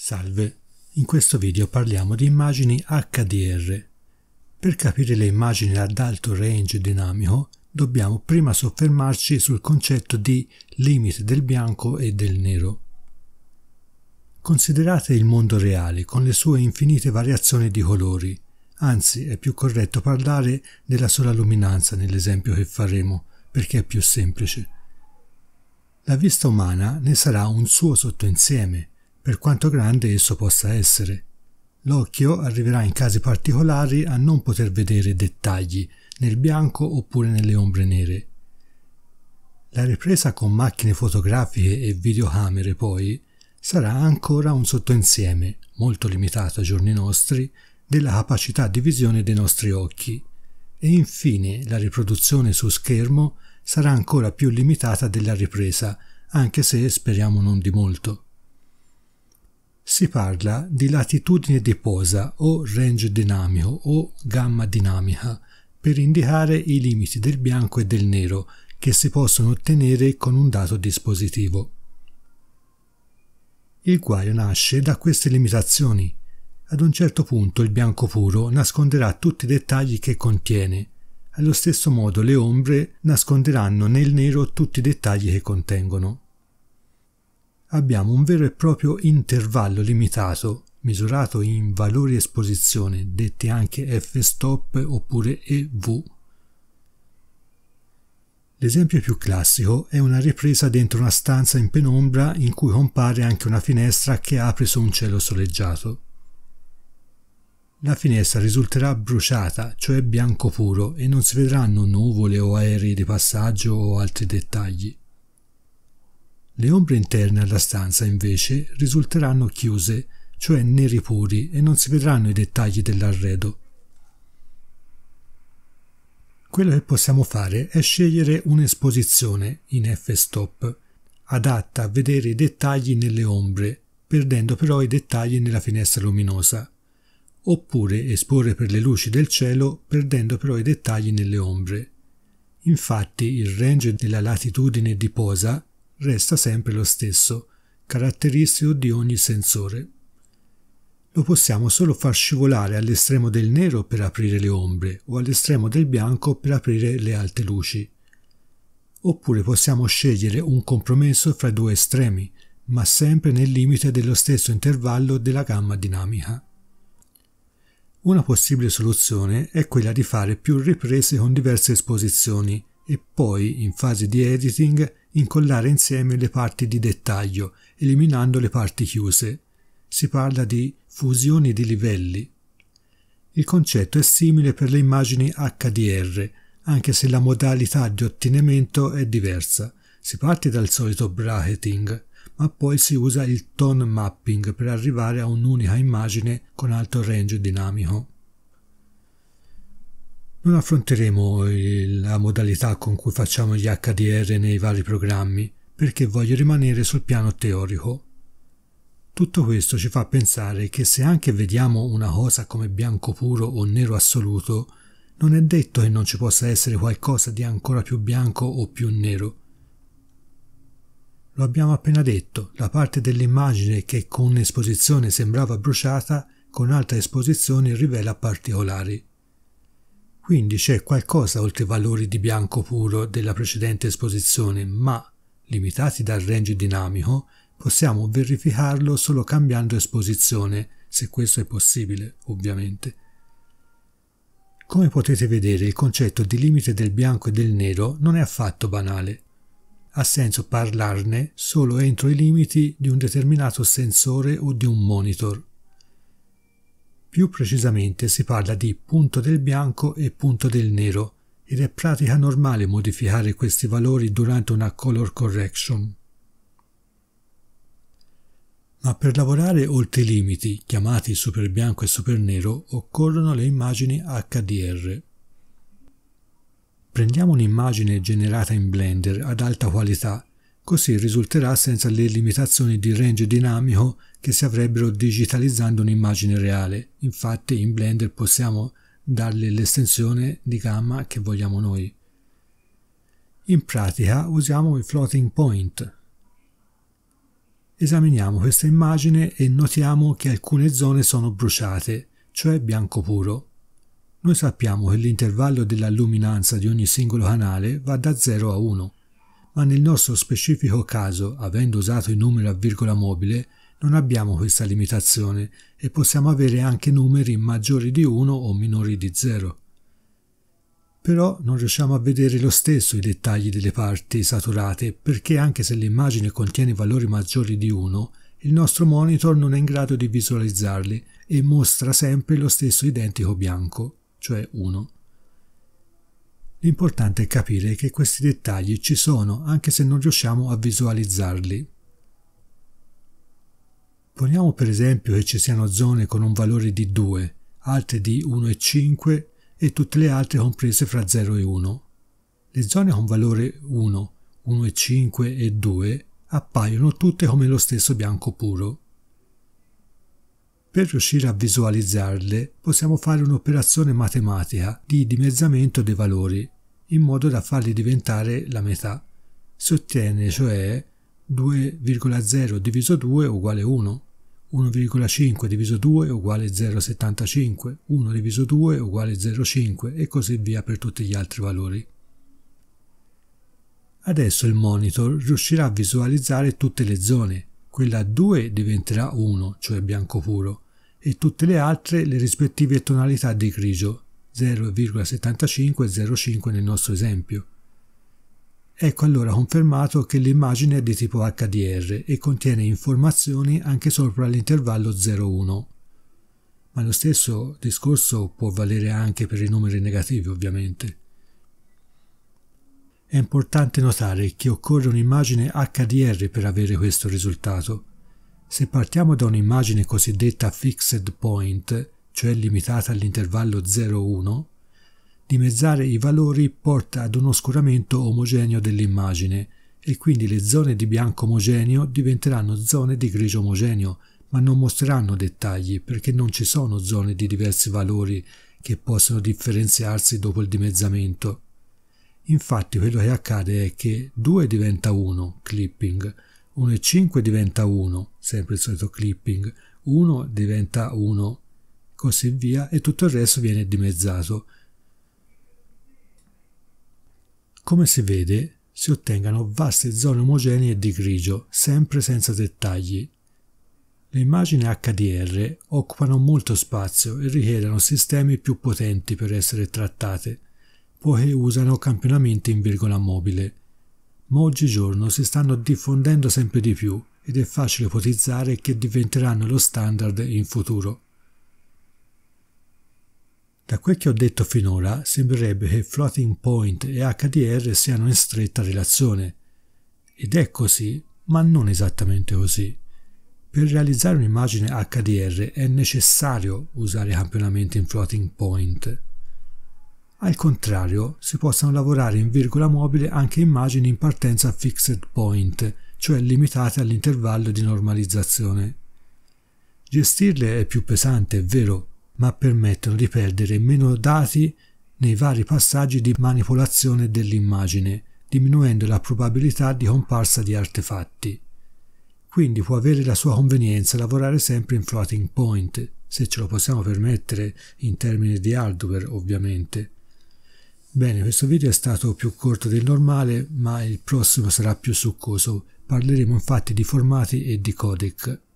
Salve, in questo video parliamo di immagini HDR. Per capire le immagini ad alto range dinamico dobbiamo prima soffermarci sul concetto di limite del bianco e del nero. Considerate il mondo reale con le sue infinite variazioni di colori, anzi è più corretto parlare della sola luminanza nell'esempio che faremo, perché è più semplice. La vista umana ne sarà un suo sottoinsieme, per quanto grande esso possa essere. L'occhio arriverà in casi particolari a non poter vedere dettagli nel bianco oppure nelle ombre nere. La ripresa con macchine fotografiche e videocamere poi sarà ancora un sottoinsieme, molto limitato ai giorni nostri, della capacità di visione dei nostri occhi e infine la riproduzione su schermo sarà ancora più limitata della ripresa, anche se speriamo non di molto. Si parla di latitudine di posa o range dinamico o gamma dinamica per indicare i limiti del bianco e del nero che si possono ottenere con un dato dispositivo. Il guaio nasce da queste limitazioni. Ad un certo punto il bianco puro nasconderà tutti i dettagli che contiene. Allo stesso modo le ombre nasconderanno nel nero tutti i dettagli che contengono abbiamo un vero e proprio intervallo limitato, misurato in valori esposizione, detti anche f-stop oppure EV. L'esempio più classico è una ripresa dentro una stanza in penombra in cui compare anche una finestra che apre su un cielo soleggiato. La finestra risulterà bruciata, cioè bianco puro, e non si vedranno nuvole o aerei di passaggio o altri dettagli. Le ombre interne alla stanza, invece, risulteranno chiuse, cioè neri puri, e non si vedranno i dettagli dell'arredo. Quello che possiamo fare è scegliere un'esposizione in f-stop, adatta a vedere i dettagli nelle ombre, perdendo però i dettagli nella finestra luminosa, oppure esporre per le luci del cielo, perdendo però i dettagli nelle ombre. Infatti il range della latitudine di posa resta sempre lo stesso, caratteristico di ogni sensore. Lo possiamo solo far scivolare all'estremo del nero per aprire le ombre o all'estremo del bianco per aprire le alte luci. Oppure possiamo scegliere un compromesso fra due estremi, ma sempre nel limite dello stesso intervallo della gamma dinamica. Una possibile soluzione è quella di fare più riprese con diverse esposizioni e poi, in fase di editing, incollare insieme le parti di dettaglio, eliminando le parti chiuse. Si parla di fusioni di livelli. Il concetto è simile per le immagini HDR, anche se la modalità di ottenimento è diversa. Si parte dal solito bracketing, ma poi si usa il tone mapping per arrivare a un'unica immagine con alto range dinamico. Non affronteremo la modalità con cui facciamo gli HDR nei vari programmi, perché voglio rimanere sul piano teorico. Tutto questo ci fa pensare che se anche vediamo una cosa come bianco puro o nero assoluto, non è detto che non ci possa essere qualcosa di ancora più bianco o più nero. Lo abbiamo appena detto, la parte dell'immagine che con un'esposizione sembrava bruciata, con altre esposizione rivela particolari. Quindi c'è qualcosa oltre i valori di bianco puro della precedente esposizione, ma, limitati dal range dinamico, possiamo verificarlo solo cambiando esposizione, se questo è possibile, ovviamente. Come potete vedere, il concetto di limite del bianco e del nero non è affatto banale. Ha senso parlarne solo entro i limiti di un determinato sensore o di un monitor. Più precisamente si parla di punto del bianco e punto del nero ed è pratica normale modificare questi valori durante una color correction. Ma per lavorare oltre i limiti, chiamati super bianco e super nero, occorrono le immagini HDR. Prendiamo un'immagine generata in Blender ad alta qualità Così risulterà senza le limitazioni di range dinamico che si avrebbero digitalizzando un'immagine reale. Infatti in Blender possiamo darle l'estensione di gamma che vogliamo noi. In pratica usiamo il floating point. Esaminiamo questa immagine e notiamo che alcune zone sono bruciate, cioè bianco puro. Noi sappiamo che l'intervallo della luminanza di ogni singolo canale va da 0 a 1 ma nel nostro specifico caso, avendo usato il numero a virgola mobile, non abbiamo questa limitazione e possiamo avere anche numeri maggiori di 1 o minori di 0. Però non riusciamo a vedere lo stesso i dettagli delle parti saturate perché anche se l'immagine contiene valori maggiori di 1, il nostro monitor non è in grado di visualizzarli e mostra sempre lo stesso identico bianco, cioè 1. L'importante è capire che questi dettagli ci sono anche se non riusciamo a visualizzarli. Poniamo per esempio che ci siano zone con un valore di 2, altre di 1,5 e tutte le altre comprese fra 0 e 1. Le zone con valore 1, 1,5 e 2 appaiono tutte come lo stesso bianco puro. Per riuscire a visualizzarle possiamo fare un'operazione matematica di dimezzamento dei valori, in modo da farli diventare la metà. Si ottiene cioè 2,0 diviso 2 uguale 1, 1,5 diviso 2 uguale 0,75, 1 diviso 2 uguale 0,5 e così via per tutti gli altri valori. Adesso il monitor riuscirà a visualizzare tutte le zone, quella 2 diventerà 1, cioè bianco puro, e tutte le altre le rispettive tonalità di grigio, 0,75 e 0,5 nel nostro esempio. Ecco allora confermato che l'immagine è di tipo HDR e contiene informazioni anche sopra l'intervallo 0,1. Ma lo stesso discorso può valere anche per i numeri negativi ovviamente. È importante notare che occorre un'immagine HDR per avere questo risultato. Se partiamo da un'immagine cosiddetta fixed point, cioè limitata all'intervallo 0-1, dimezzare i valori porta ad un oscuramento omogeneo dell'immagine e quindi le zone di bianco omogeneo diventeranno zone di grigio omogeneo, ma non mostreranno dettagli perché non ci sono zone di diversi valori che possono differenziarsi dopo il dimezzamento. Infatti quello che accade è che 2 diventa 1, clipping, 1 e 5 diventa 1, sempre il solito clipping, 1 diventa 1, così via, e tutto il resto viene dimezzato. Come si vede, si ottengano vaste zone omogenee di grigio, sempre senza dettagli. Le immagini HDR occupano molto spazio e richiedono sistemi più potenti per essere trattate, poche usano campionamenti in virgola mobile, ma oggigiorno si stanno diffondendo sempre di più ed è facile ipotizzare che diventeranno lo standard in futuro. Da quel che ho detto finora sembrerebbe che floating point e HDR siano in stretta relazione. Ed è così, ma non esattamente così. Per realizzare un'immagine HDR è necessario usare campionamenti in floating point. Al contrario, si possono lavorare in virgola mobile anche immagini in partenza a fixed point, cioè limitate all'intervallo di normalizzazione. Gestirle è più pesante, è vero, ma permettono di perdere meno dati nei vari passaggi di manipolazione dell'immagine, diminuendo la probabilità di comparsa di artefatti. Quindi può avere la sua convenienza lavorare sempre in floating point, se ce lo possiamo permettere in termini di hardware ovviamente. Bene, questo video è stato più corto del normale, ma il prossimo sarà più succoso. Parleremo infatti di formati e di codec.